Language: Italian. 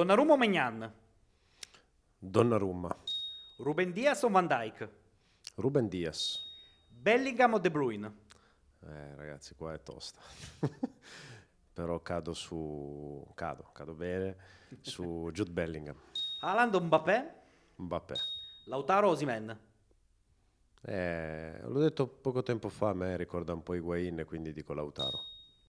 Donnarumma o Magnan? Donnarumma. Ruben Diaz o Van Dyke? Ruben Diaz. Bellingham o De Bruyne? Eh, ragazzi, qua è tosta. Però cado su... cado, cado bene su Jude Bellingham. Haaland o Mbappé? Mbappé. Lautaro o Osimen? Eh, l'ho detto poco tempo fa, a me ricorda un po' Higuain, quindi dico Lautaro.